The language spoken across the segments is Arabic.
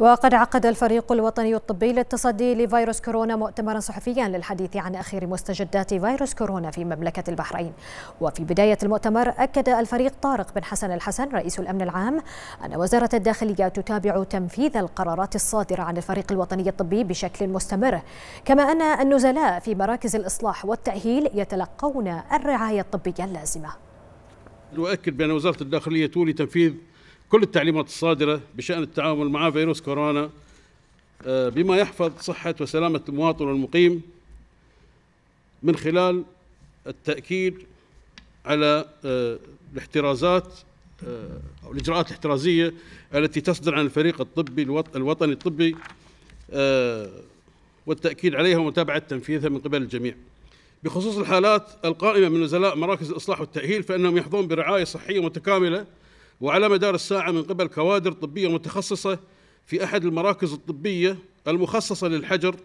وقد عقد الفريق الوطني الطبي للتصدي لفيروس كورونا مؤتمرا صحفيا للحديث عن اخر مستجدات فيروس كورونا في مملكه البحرين. وفي بدايه المؤتمر اكد الفريق طارق بن حسن الحسن رئيس الامن العام ان وزاره الداخليه تتابع تنفيذ القرارات الصادره عن الفريق الوطني الطبي بشكل مستمر، كما ان النزلاء في مراكز الاصلاح والتاهيل يتلقون الرعايه الطبيه اللازمه. نؤكد بان وزاره الداخليه تولي تنفيذ كل التعليمات الصادرة بشأن التعامل مع فيروس كورونا آه، بما يحفظ صحة وسلامة المواطن والمقيم من خلال التأكيد على آه، الاحترازات آه، أو الإجراءات الاحترازية التي تصدر عن الفريق الطبي الوطني الطبي والتأكيد عليها ومتابعة تنفيذها من قبل الجميع بخصوص الحالات القائمة من نزلاء مراكز الإصلاح والتأهيل فإنهم يحظون برعاية صحية متكاملة وعلى مدار الساعة من قبل كوادر طبية متخصصة في أحد المراكز الطبية المخصصة للحجر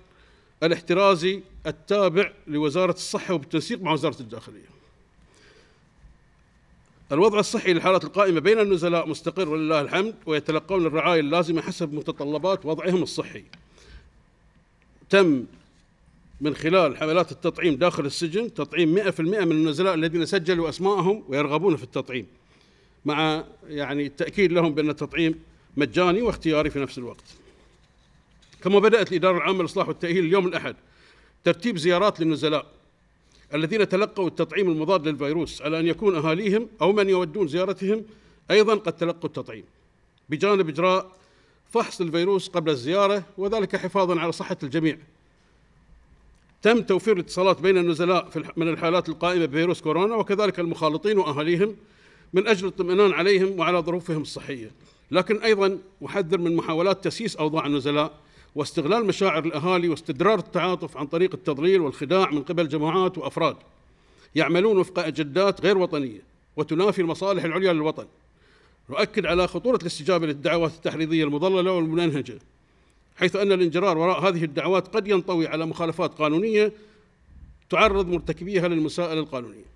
الاحترازي التابع لوزارة الصحة وبالتنسيق مع وزارة الداخلية الوضع الصحي للحالات القائمة بين النزلاء مستقر ولله الحمد ويتلقون الرعاية اللازمة حسب متطلبات وضعهم الصحي تم من خلال حملات التطعيم داخل السجن تطعيم 100% من النزلاء الذين سجلوا أسماءهم ويرغبون في التطعيم مع يعني التأكيد لهم بأن التطعيم مجاني واختياري في نفس الوقت كما بدأت الإدارة العامة للإصلاح والتأهيل اليوم الأحد ترتيب زيارات للنزلاء الذين تلقوا التطعيم المضاد للفيروس على أن يكون أهاليهم أو من يودون زيارتهم أيضا قد تلقوا التطعيم بجانب إجراء فحص الفيروس قبل الزيارة وذلك حفاظا على صحة الجميع تم توفير الاتصالات بين النزلاء من الحالات القائمة بفيروس كورونا وكذلك المخالطين وأهاليهم من أجل الطمئنان عليهم وعلى ظروفهم الصحية لكن أيضا أحذر من محاولات تسييس أوضاع النزلاء واستغلال مشاعر الأهالي واستدرار التعاطف عن طريق التضليل والخداع من قبل جماعات وأفراد يعملون وفق أجندات غير وطنية وتنافي المصالح العليا للوطن نؤكد على خطورة الاستجابة للدعوات التحريضية المضللة والمنهجه حيث أن الانجرار وراء هذه الدعوات قد ينطوي على مخالفات قانونية تعرض مرتكبيها للمساءلة القانونية